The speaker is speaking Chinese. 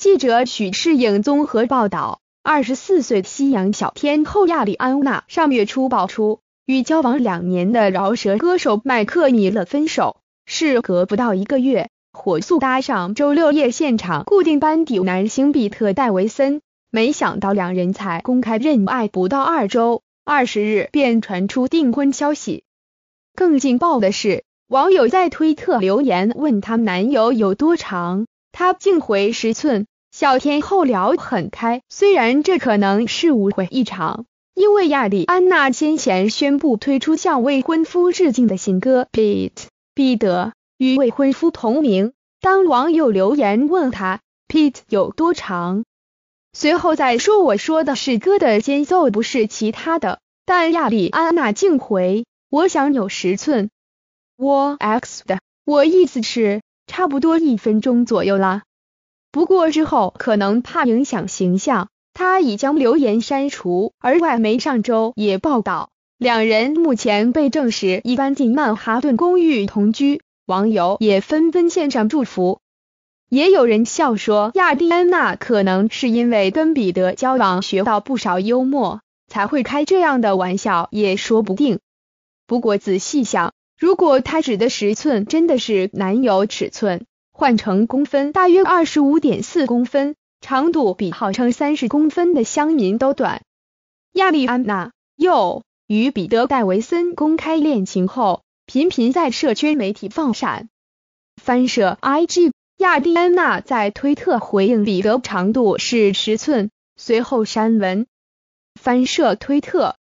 记者许世颖综合报道：二十四岁西洋小天后亚莉安娜上月初爆出与交往两年的饶舌歌手麦克尼勒分手，事隔不到一个月，火速搭上周六夜现场固定班底男星比特戴维森。没想到两人才公开认爱不到二周，二十日便传出订婚消息。更劲爆的是，网友在推特留言问他男友有多长，他竟回十寸。小天后聊很开，虽然这可能是误会一场，因为亚里安娜先前宣布推出向未婚夫致敬的新歌《Pete》，彼得与未婚夫同名。当网友留言问他《Pete》有多长，随后再说我说的是歌的间奏，不是其他的。但亚里安娜竟回：“我想有十寸，我 X 的，我意思是差不多一分钟左右啦。”不过之后可能怕影响形象，他已将留言删除。而外媒上周也报道，两人目前被证实已搬进曼哈顿公寓同居。网友也纷纷献上祝福。也有人笑说，亚蒂安娜可能是因为跟彼得交往学到不少幽默，才会开这样的玩笑，也说不定。不过仔细想，如果他指的尺寸真的是男友尺寸。换成公分，大约二十五点四公分，长度比号称三十公分的乡民都短。亚利安娜又与彼得戴维森公开恋情后，频频在社区媒体放闪。翻社 IG，亚利安娜在推特回应彼得长度是十寸，随后删文。翻社推特。